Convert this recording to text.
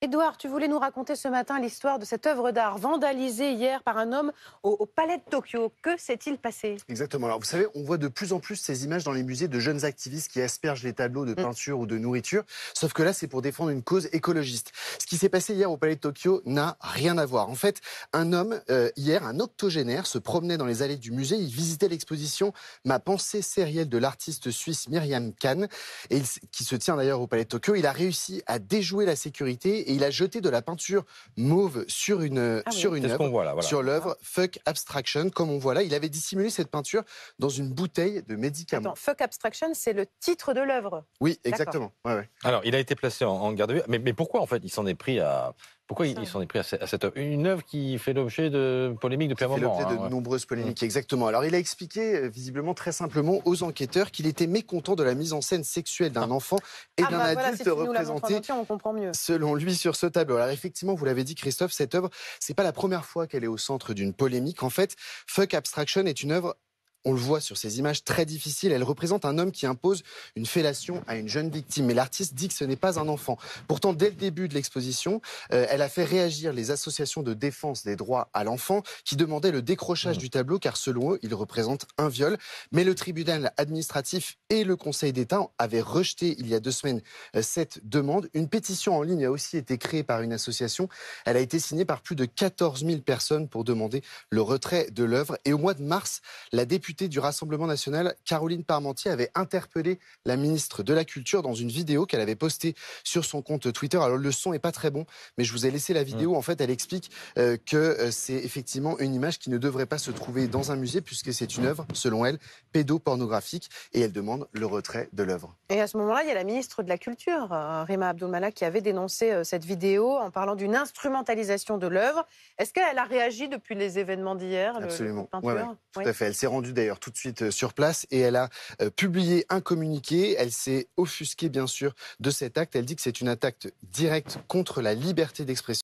Édouard, tu voulais nous raconter ce matin l'histoire de cette œuvre d'art vandalisée hier par un homme au, Palais de Tokyo. Que s'est-il passé Exactement. Alors, vous savez, on voit de plus en plus ces images dans les musées de jeunes activistes qui aspergent les tableaux de mm. peinture ou de nourriture. Sauf que là, c'est pour défendre une cause écologiste. Ce qui s'est passé hier au Palais de Tokyo n'a rien à voir. En fait, un homme, euh, hier, un octogénaire, se promenait dans les allées du musée. Il visitait l'exposition Ma pensée sérielle de l'artiste suisse Myriam Kahn, et qui se tient d'ailleurs au Palais de Tokyo. Il a réussi à déjouer la sécurité et il a jeté de la peinture mauve sur une, ah sur une œuvre, sur l'œuvre Fuck Abstraction, comme on voit là. Il avait dissimulé cette peinture dans une bouteille de médicaments. Attends, Fuck Abstraction, c'est le titre de l'œuvre. Oui, exactement. Alors, il a été placé en, garde mais, mais pourquoi en fait il s'en est pris à pourquoi ils s'en est pris à cette œuvre Une œuvre qui fait l'objet de polémiques depuis un moment. Fait l'objet de hein, nombreuses polémiques, mmh. exactement. Alors, il a expliqué, euh, visiblement, très simplement aux enquêteurs qu'il était mécontent de la mise en scène sexuelle d'un ah. enfant et ah d'un bah, adulte représenté, on comprend mieux. selon lui, sur ce tableau. Alors, effectivement, vous l'avez dit, Christophe, cette œuvre, c'est pas la première fois qu'elle est au centre d'une polémique. En fait, Fuck Abstraction est une œuvre on le voit sur ces images très difficiles, elle représente un homme qui impose une fellation à une jeune victime. Mais l'artiste dit que ce n'est pas un enfant. Pourtant, dès le début de l'exposition, euh, elle a fait réagir les associations de défense des droits à l'enfant qui demandaient le décrochage mmh. du tableau car selon eux, il représente un viol. Mais le tribunal administratif et le Conseil d'État avaient rejeté il y a deux semaines euh, cette demande. Une pétition en ligne a aussi été créée par une association. Elle a été signée par plus de 14 000 personnes pour demander le retrait de l'œuvre. Et au mois de mars, la députée du Rassemblement national, Caroline Parmentier, avait interpellé la ministre de la Culture dans une vidéo qu'elle avait postée sur son compte Twitter. Alors le son n'est pas très bon, mais je vous ai laissé la mm. vidéo. En fait, elle explique euh, que euh, c'est effectivement une image qui ne devrait pas se trouver dans un musée puisque c'est une mm. œuvre, selon elle, pédopornographique et elle demande le retrait de l'œuvre. Et à ce moment-là, il y a la ministre de la Culture, euh, Rima Abdoumala, qui avait dénoncé cette vidéo en parlant d'une instrumentalisation de l'œuvre. Est-ce qu'elle a réagi depuis les événements d'hier Absolument. Tout à fait. Elle s'est rendue d'ailleurs tout de suite euh, sur place et elle a euh, publié un communiqué. Elle s'est offusquée bien sûr de cet acte. Elle dit que c'est une attaque directe contre la liberté d'expression